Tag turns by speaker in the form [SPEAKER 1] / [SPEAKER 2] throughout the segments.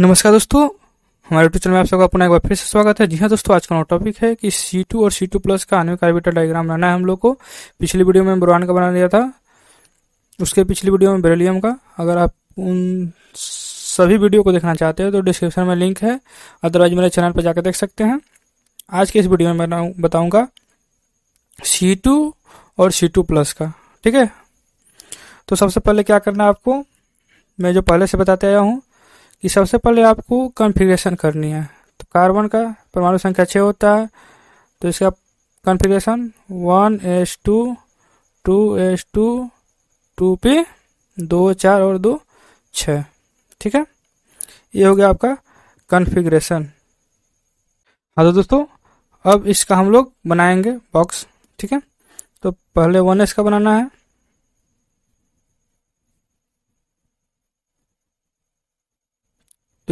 [SPEAKER 1] नमस्कार दोस्तों हमारे यूट्यूब चैनल में आप सबका अपना एक बार फिर से स्वागत है जी हाँ दोस्तों आज का टॉपिक है कि सी टू और सी टू प्लस का आने कार्बिटर डायग्राम बनाना है हम लोग को पिछली वीडियो में बुरान का बना दिया था उसके पिछली वीडियो में बेरेलियम का अगर आप उन सभी वीडियो को देखना चाहते हैं तो डिस्क्रिप्शन में लिंक है अदरवाइज मेरे चैनल पर जाकर देख सकते हैं आज के इस वीडियो में मैं बताऊँगा सी टू और सी टू प्लस का ठीक है तो सबसे पहले क्या करना है आपको मैं जो पहले से बताते आया हूँ कि सबसे पहले आपको कॉन्फ़िगरेशन करनी है तो कार्बन का परमाणु संख्या छः होता है तो इसका configuration one S two two S two two P दो चार और दो छ ठीक है ये हो गया आपका कन्फिग्रेशन हाँ तो दोस्तों अब इसका हम लोग बनाएंगे बॉक्स ठीक है तो पहले वन एस का बनाना है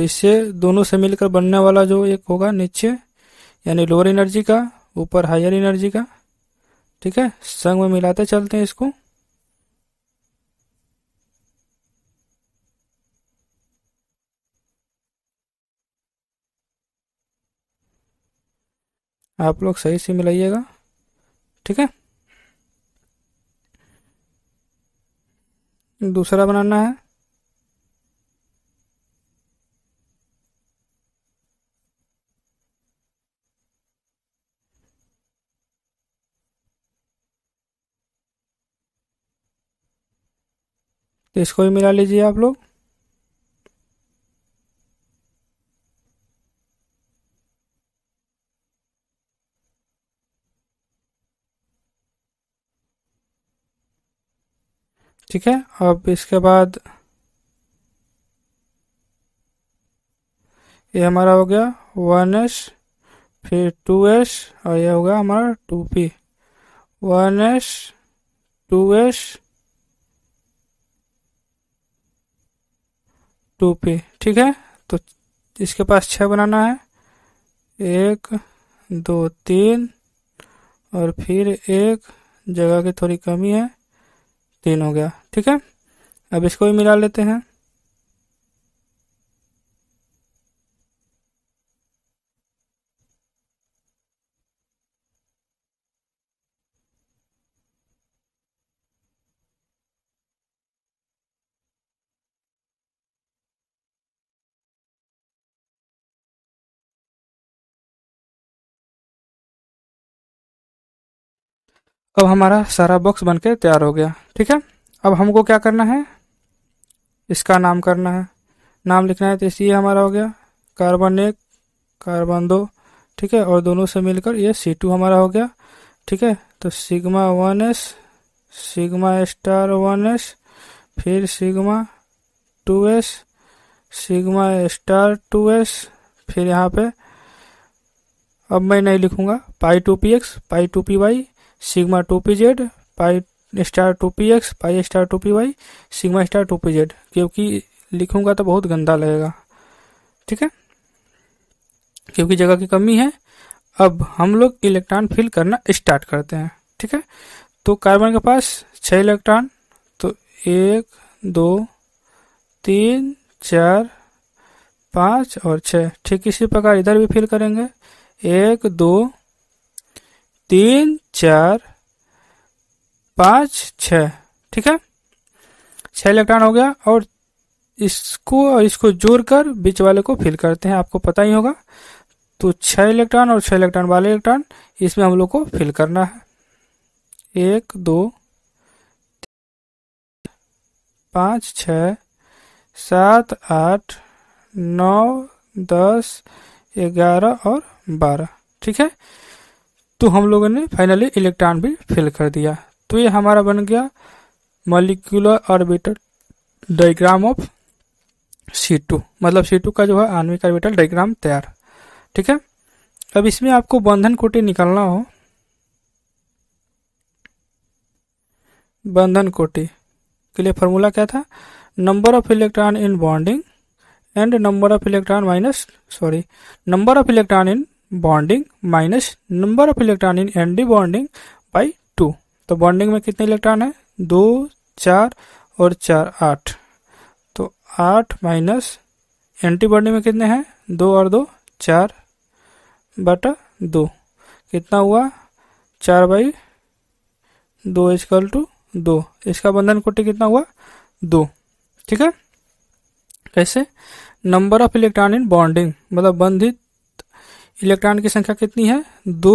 [SPEAKER 1] तो इससे दोनों से मिलकर बनने वाला जो एक होगा नीचे यानी लोअर एनर्जी का ऊपर हायर एनर्जी का ठीक है संग में मिलाते चलते हैं इसको आप लोग सही से मिलाइएगा ठीक है दूसरा बनाना है इसको भी मिला लीजिए आप लोग ठीक है अब इसके बाद ये हमारा हो गया वन एस फिर टू एस और ये होगा हमारा two P one S two S two पे ठीक है तो इसके पास छः बनाना है एक दो तीन और फिर एक जगह की थोड़ी कमी है तीन हो गया ठीक है अब इसको भी मिला लेते हैं अब हमारा सारा बॉक्स के तैयार हो गया ठीक है अब हमको क्या करना है इसका नाम करना है नाम लिखना है तो ये हमारा हो गया कार्बन एक कार्बन दो ठीक है और दोनों से मिलकर ये सी टू हमारा हो गया ठीक है तो sigma one S sigma star one S फिर sigma two S sigma star two S फिर यहाँ पे अब मैं नहीं लिखूँगा pi two P X pi two P Y sigma two P Z pi star two P X pi star two P Y sigma star two P Z क्योंकि लिखूंगा तो बहुत गंदा लगेगा ठीक है क्योंकि जगह की कमी है अब हम लोग इलेक्ट्रॉन फिल करना स्टार्ट करते हैं ठीक है तो कार्बन के पास छः इलेक्ट्रॉन तो एक दो तीन चार पाँच और छः ठीक इसी प्रकार इधर भी फिल करेंगे एक दो तीन चार पाँच छ ठीक है छह इलेक्ट्रॉन हो गया और इसको और इसको जोड़कर बीच वाले को फिल करते हैं आपको पता ही होगा तो छह इलेक्ट्रॉन और छह इलेक्ट्रॉन वाले इलेक्ट्रॉन इसमें हम लोग को फिल करना है एक दो पाँच छ सात आठ नौ दस ग्यारह और बारह ठीक है तो हम लोगों ने फाइनली इलेक्ट्रॉन भी फिल कर दिया तो ये हमारा बन गया molecular orbital diagram of C two मतलब सी टू का जो है आणविक ऑर्बिटल डायग्राम तैयार ठीक है अब इसमें आपको बंधन कोटि निकालना हो बंधन कोटि के लिए फॉर्मूला क्या था number of electron in bonding and number of electron minus sorry number of electron in bonding minus number of electron in anti bonding by two तो बॉन्डिंग में कितने इलेक्ट्रॉन है दो चार और चार आठ तो आठ माइनस एंटी बॉन्डिंग में कितने हैं दो और दो चार बटा दो कितना हुआ चार बाई दो इजकल टू दो इसका बंधन कोटि कितना हुआ दो ठीक है कैसे number of electron in bonding मतलब बंधित इलेक्ट्रॉन की संख्या कितनी है दो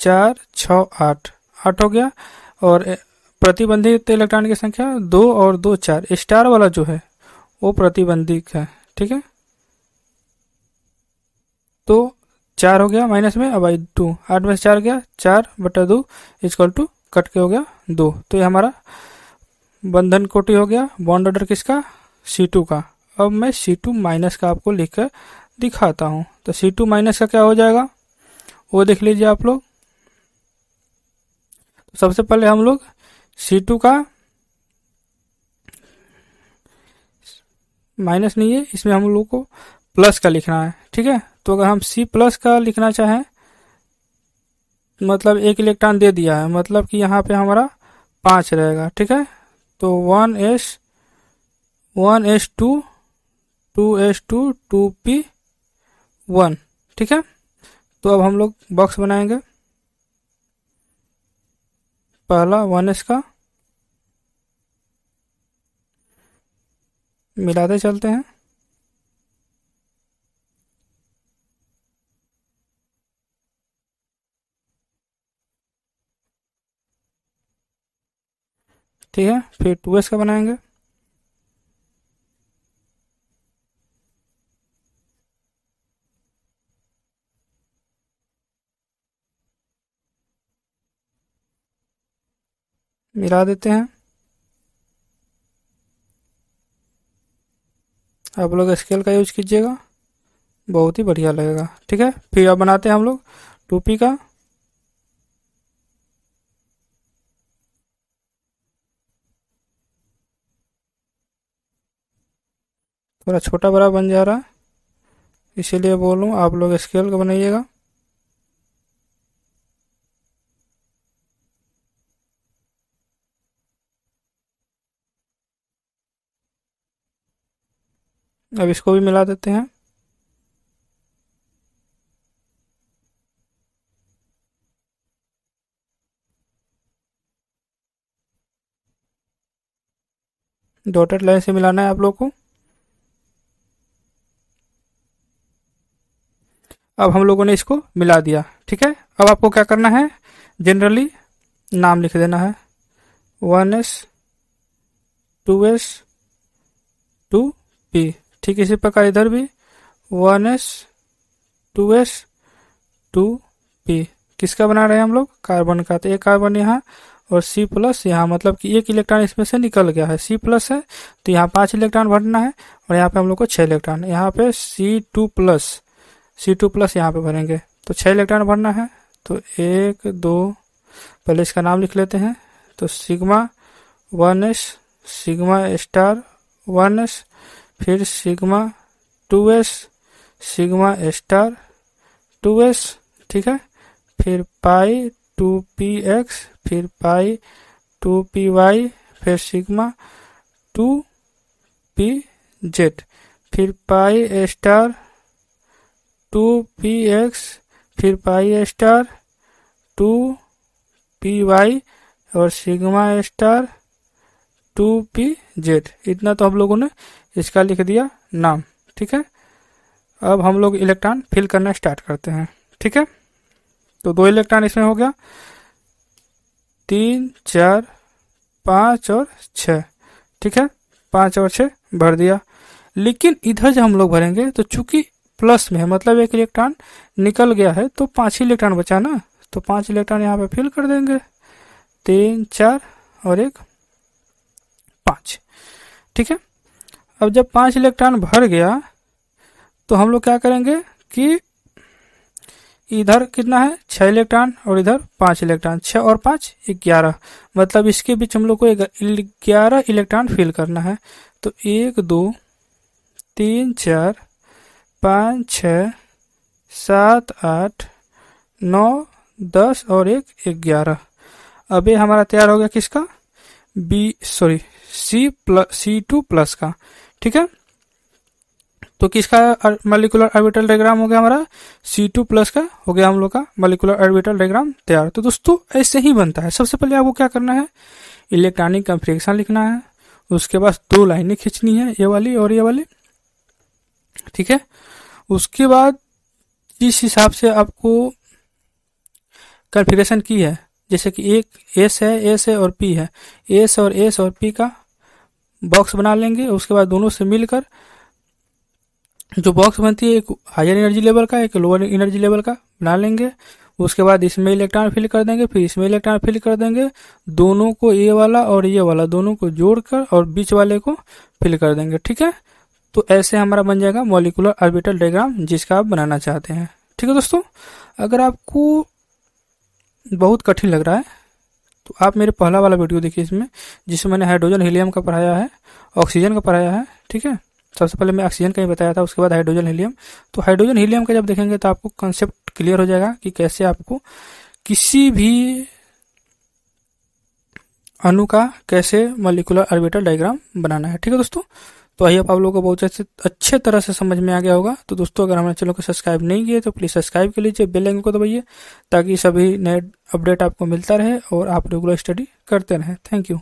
[SPEAKER 1] चार छ आठ आठ हो गया और प्रतिबंधित इलेक्ट्रॉन की संख्या दो और दो चार स्टार वाला जो है वो प्रतिबंधित है ठीक है तो चार हो गया माइनस में अब आई टू आठ में से चार गया चार बटा दो इजकल टू कट के हो गया दो तो ये हमारा बंधन कोटि हो गया बॉन्ड ऑर्डर किसका सी टू का अब मैं सी टू माइनस का आपको लिखकर दिखाता हूँ तो सी टू माइनस का क्या हो जाएगा वो देख लीजिए आप लोग तो सबसे पहले हम लोग सी टू का माइनस नहीं है इसमें हम लोग को प्लस का लिखना है ठीक है तो अगर हम सी प्लस का लिखना चाहें मतलब एक इलेक्ट्रॉन दे दिया है मतलब कि यहाँ पे हमारा पांच रहेगा ठीक है तो one S one S two two S two two P one ठीक है तो अब हम लोग बॉक्स बनाएंगे पहला वन एस का मिलाते चलते हैं ठीक है फिर टू एस का बनाएंगे मिला देते हैं आप लोग स्केल का यूज कीजिएगा बहुत ही बढ़िया लगेगा ठीक है फिर अब बनाते हैं हम लोग टोपी का थोड़ा छोटा बड़ा बन जा रहा है इसीलिए बोलूँ आप लोग स्केल का बनाइएगा अब इसको भी मिला देते हैं डॉटेड लाइन से मिलाना है आप लोग को अब हम लोगों ने इसको मिला दिया ठीक है अब आपको क्या करना है जनरली नाम लिख देना है one S two S two P ठीक इसी प्रकार इधर भी one S two S two P किसका बना रहे हैं हम लोग कार्बन का तो एक कार्बन यहाँ और सी प्लस यहाँ मतलब कि एक इलेक्ट्रॉन इसमें से निकल गया है सी प्लस है तो यहाँ पांच इलेक्ट्रॉन भरना है और यहाँ पे हम लोग को छह इलेक्ट्रॉन यहाँ पे C two plus C two plus यहाँ पे भरेंगे तो छह इलेक्ट्रॉन भरना है तो एक दो पहले इसका नाम लिख लेते हैं तो sigma one S sigma star one S फिर sigma two S sigma star two S ठीक है फिर पाई टू पी एक्स फिर पाई टू पी वाई फिर सिग्मा टू पी जेड फिर pi star two P X फिर pi star two P Y और sigma star two P Z इतना तो हम लोगों ने इसका लिख दिया नाम ठीक है अब हम लोग इलेक्ट्रॉन फिल करना स्टार्ट करते हैं ठीक है तो दो इलेक्ट्रॉन इसमें हो गया तीन चार पाँच और छ ठीक है पाँच और छः भर दिया लेकिन इधर जब हम लोग भरेंगे तो चूंकि प्लस में है मतलब एक इलेक्ट्रॉन निकल गया है तो पांच ही इलेक्ट्रॉन बचा ना तो पांच इलेक्ट्रॉन यहाँ पे फिल कर देंगे तीन चार और एक पांच ठीक है अब जब पांच इलेक्ट्रॉन भर गया तो हम लोग क्या करेंगे कि इधर कितना है छह इलेक्ट्रॉन और इधर पांच इलेक्ट्रॉन छ और पांच ग्यारह मतलब इसके बीच हम लोग को ग्यारह इलेक्ट्रॉन फिल करना है तो एक दो तीन चार पाँच छ सात आठ नौ दस और एक ग्यारह अब ये हमारा तैयार हो गया किसका B sorry C plus C two plus का ठीक है तो किसका मलिकुलर ऑर्बिटल डायग्राम हो गया हमारा सी टू प्लस का हो गया हम लोग का मलिकुलर ऑर्बिटल डायग्राम तैयार तो दोस्तों ऐसे ही बनता है सबसे पहले आपको क्या करना है इलेक्ट्रॉनिक कंफ्रिक्शन लिखना है उसके बाद दो लाइनें खींचनी है ये वाली और ये वाली ठीक है उसके बाद जिस हिसाब से आपको कन्फिग्रेशन की है जैसे कि एक एस है एस है और पी है एस और एस और पी का बॉक्स बना लेंगे उसके बाद दोनों से मिलकर जो बॉक्स बनती है एक हायर एनर्जी लेवल का एक लोअर एनर्जी लेवल का बना लेंगे उसके बाद इसमें इलेक्ट्रॉन फिल कर देंगे फिर इसमें इलेक्ट्रॉन फिल कर देंगे दोनों को ये वाला और ये वाला दोनों को जोड़कर और बीच वाले को फिल कर देंगे ठीक है तो ऐसे हमारा बन जाएगा मॉलिकुलर ऑर्बिटल डायग्राम जिसका आप बनाना चाहते हैं ठीक है दोस्तों अगर आपको बहुत कठिन लग रहा है तो आप मेरे पहला वाला वीडियो देखिए इसमें जिसमें मैंने हाइड्रोजन हीलियम का पढ़ाया है ऑक्सीजन का पढ़ाया है ठीक है सबसे पहले मैं ऑक्सीजन का ही बताया था उसके बाद हाइड्रोजन हीलियम तो हाइड्रोजन हीलियम का जब देखेंगे तो आपको कंसेप्ट क्लियर हो जाएगा कि कैसे आपको किसी भी अणु का कैसे मलिकुलर ऑर्बिटल डायग्राम बनाना है ठीक है दोस्तों तो आइए आप लोगों को बहुत अच्छे अच्छे तरह से समझ में आ गया होगा तो दोस्तों अगर हमारे चैनल को सब्सक्राइब नहीं किए तो प्लीज़ सब्सक्राइब कर लीजिए बेल आइकन को दबाइए ताकि सभी नए अपडेट आपको मिलता रहे और आप रेगुलर स्टडी करते रहें थैंक यू